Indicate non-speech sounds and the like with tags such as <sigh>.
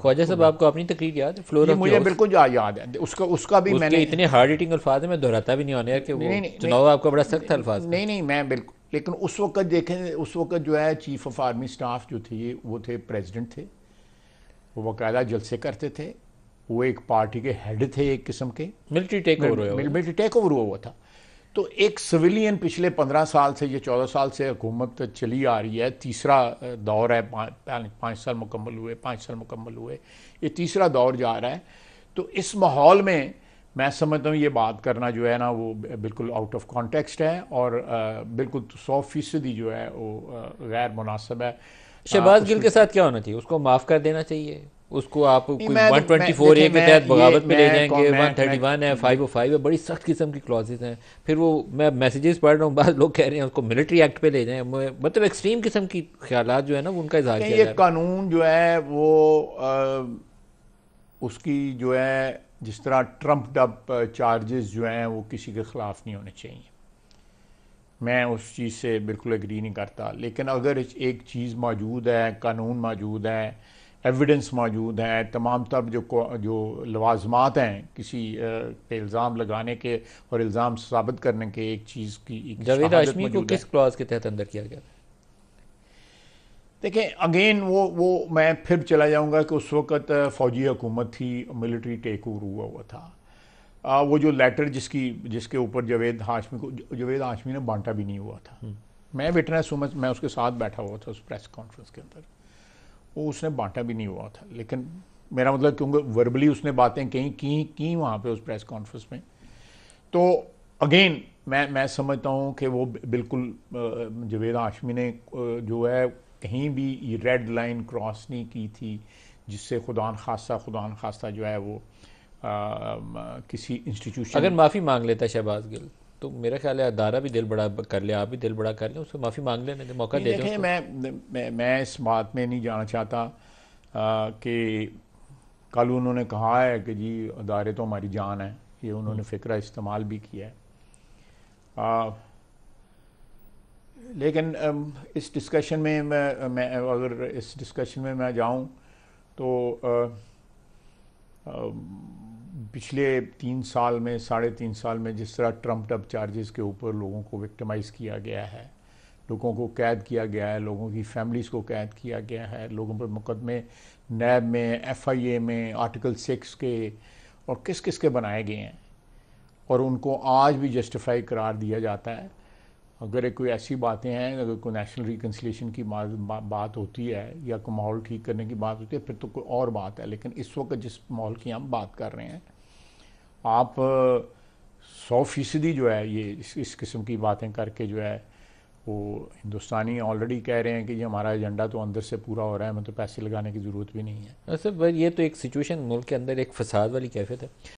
ख्वाजा साहब आपको अपनी तकरीर याद है फ्लोर मुझे बिल्कुल याद है उसका उसका भी मैंने इतने हार्ड हिटिंग अल्फाज है मैं दोहराता भी नहीं आने कि वो चुनाव आपका बड़ा सख्त अल्फाज नहीं नहीं मैं बिल्कुल लेकिन उस वक्त देखें उस वक्त जो है चीफ ऑफ आर्मी स्टाफ जो थी वो थे प्रेसिडेंट थे वो बाकायदा जलसे करते थे वो एक पार्टी के हेड थे एक किस्म के military take over military take over हुआ हुआ था तो एक सिविलियन पिछले पंद्रह साल से या चौदह साल से हुकूमत चली आ रही है तीसरा दौर है पाँच साल मुकम्मल हुए पाँच साल मुकम्मल हुए ये तीसरा दौर जा रहा है तो इस माहौल में मैं समझता हूँ ये बात करना जो है ना वो बिल्कुल आउट ऑफ कॉन्टेक्स्ट है और बिल्कुल सौ फीसदी जो है वो गैर मुनासब है शहबाज गिल के साथ क्या होना चाहिए उसको माफ़ कर देना चाहिए उसको आप कोई तो- ए के तहत बगावत ले जाएंगे वन थर्टी वन है फाइव ओ फाइव है बड़ी सख्त किस्म की क्लॉजेज हैं फिर वो मैं मैसेजेस पढ़ रहा हूँ <laughs> बाद लोग कह रहे हैं उसको मिलिट्री एक्ट पे ले जाए मतलब एक्सट्रीम किस्म की ख्याल जो है ना उनका इजहार किया ये कानून जो है वो उसकी जो है जिस तरह ट्रम्प डब चार्जेस जो हैं वो किसी के ख़िलाफ़ नहीं होने चाहिए मैं उस चीज़ से बिल्कुल एग्री नहीं करता लेकिन अगर एक चीज़ मौजूद है कानून मौजूद है एविडेंस मौजूद हैं तमाम तब जो जो लवाजमात हैं किसी पे इल्ज़ाम लगाने के और इल्ज़ाम साबित करने के एक चीज़ की जावेद हाशमी को किस क्लॉज के तहत अंदर किया गया देखें अगेन वो वो मैं फिर चला जाऊंगा कि उस वक़्त फ़ौजी हुकूमत थी मिलिट्री टेक ओवर हुआ हुआ था आ, वो जो लेटर जिसकी जिसके ऊपर जावेद हाशमी को जावेद हाशमी ने बांटा भी नहीं हुआ था हम्म। मैं विटनेस हूँ मैं उसके साथ बैठा हुआ था उस प्रेस कॉन्फ्रेंस के अंदर वो उसने बांटा भी नहीं हुआ था लेकिन मेरा मतलब क्योंकि वर्बली उसने बातें कहीं की की वहाँ पे उस प्रेस कॉन्फ्रेंस में तो अगेन मैं मैं समझता हूँ कि वो बिल्कुल जवेद आशमी ने जो है कहीं भी ये रेड लाइन क्रॉस नहीं की थी जिससे खुदा खासा खुदा खासा जो है वो आ, किसी इंस्टीट्यूशन अगर माफ़ी मांग लेता शहबाज गिल तो मेरा ख्याल है अदारा भी दिल बड़ा कर लिया आप भी दिल बड़ा कर लें उससे माफ़ी मांग लेने दे मौका दे देखें मैं, मैं मैं इस बात में नहीं जाना चाहता कि कल उन्होंने कहा है कि जी अदारे तो हमारी जान है ये उन्होंने हम्म। फ़िक्रा इस्तेमाल भी किया है आ, लेकिन इस डिस्कशन में मैं मैं अगर इस डिस्कशन में मैं जाऊं तो आ, आ, पिछले तीन साल में साढ़े तीन साल में जिस तरह ट्रम्प टप चार्जेस के ऊपर लोगों को विक्टिमाइज़ किया गया है लोगों को कैद किया गया है लोगों की फैमिलीज़ को कैद किया गया है लोगों पर मुकदमे नैब में एफआईए में आर्टिकल सिक्स के और किस किस के बनाए गए हैं और उनको आज भी जस्टिफाई करार दिया जाता है अगर कोई ऐसी बातें हैं अगर कोई नेशनल रिकन्सलेशन की बात, बात होती है या कोई माहौल ठीक करने की बात होती है फिर तो कोई और बात है लेकिन इस वक्त जिस माहौल की हम बात कर रहे हैं आप सौ फीसदी जो है ये इस इस किस्म की बातें करके जो है वो हिंदुस्तानी ऑलरेडी कह रहे हैं कि ये हमारा एजेंडा तो अंदर से पूरा हो रहा है हमें तो पैसे लगाने की ज़रूरत भी नहीं है सर ये तो एक सिचुएशन मुल्क के अंदर एक फसाद वाली कैफियत है